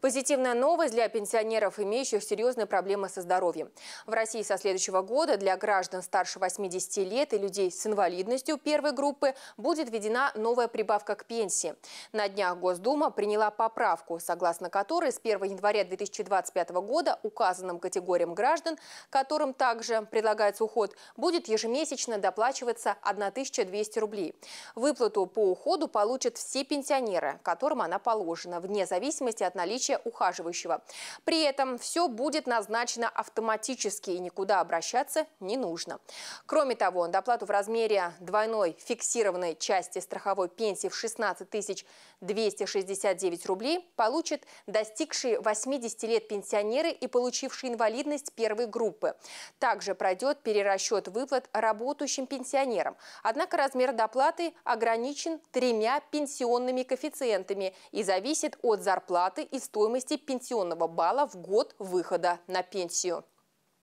Позитивная новость для пенсионеров, имеющих серьезные проблемы со здоровьем. В России со следующего года для граждан старше 80 лет и людей с инвалидностью первой группы будет введена новая прибавка к пенсии. На днях Госдума приняла поправку, согласно которой с 1 января 2025 года указанным категориям граждан, которым также предлагается уход, будет ежемесячно доплачиваться 1200 рублей. Выплату по уходу получат все пенсионеры, которым она положена, вне зависимости от наличия жилище ухаживающего. При этом все будет назначено автоматически и никуда обращаться не нужно. Кроме того, доплату в размере двойной фиксированной части страховой пенсии в 16 269 рублей получат достигшие 80 лет пенсионеры и получившие инвалидность первой группы. Также пройдет перерасчет выплат работающим пенсионерам. Однако размер доплаты ограничен тремя пенсионными коэффициентами и зависит от зарплаты и стоимости стоимости пенсионного балла в год выхода на пенсию.